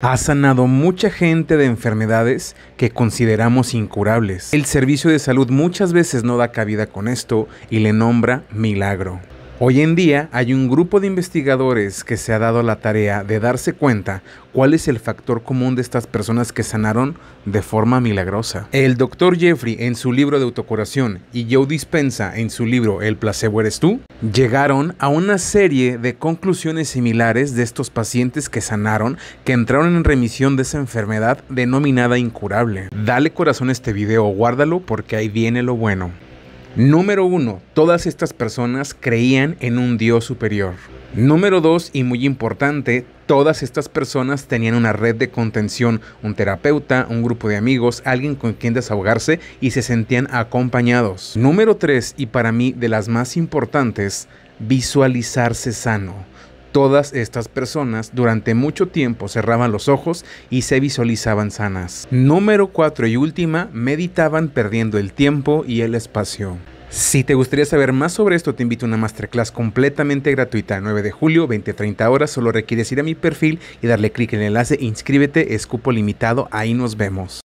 Ha sanado mucha gente de enfermedades que consideramos incurables. El servicio de salud muchas veces no da cabida con esto y le nombra milagro. Hoy en día hay un grupo de investigadores que se ha dado la tarea de darse cuenta cuál es el factor común de estas personas que sanaron de forma milagrosa. El doctor Jeffrey en su libro de autocuración y Joe Dispensa en su libro El placebo eres tú llegaron a una serie de conclusiones similares de estos pacientes que sanaron, que entraron en remisión de esa enfermedad denominada incurable. Dale corazón a este video, guárdalo porque ahí viene lo bueno. Número 1. Todas estas personas creían en un Dios superior. Número 2 y muy importante, todas estas personas tenían una red de contención, un terapeuta, un grupo de amigos, alguien con quien desahogarse y se sentían acompañados. Número 3 y para mí de las más importantes, visualizarse sano. Todas estas personas durante mucho tiempo cerraban los ojos y se visualizaban sanas. Número 4 y última, meditaban perdiendo el tiempo y el espacio. Si te gustaría saber más sobre esto, te invito a una masterclass completamente gratuita, 9 de julio, 20-30 horas. Solo requieres ir a mi perfil y darle clic en el enlace, inscríbete, escupo limitado, ahí nos vemos.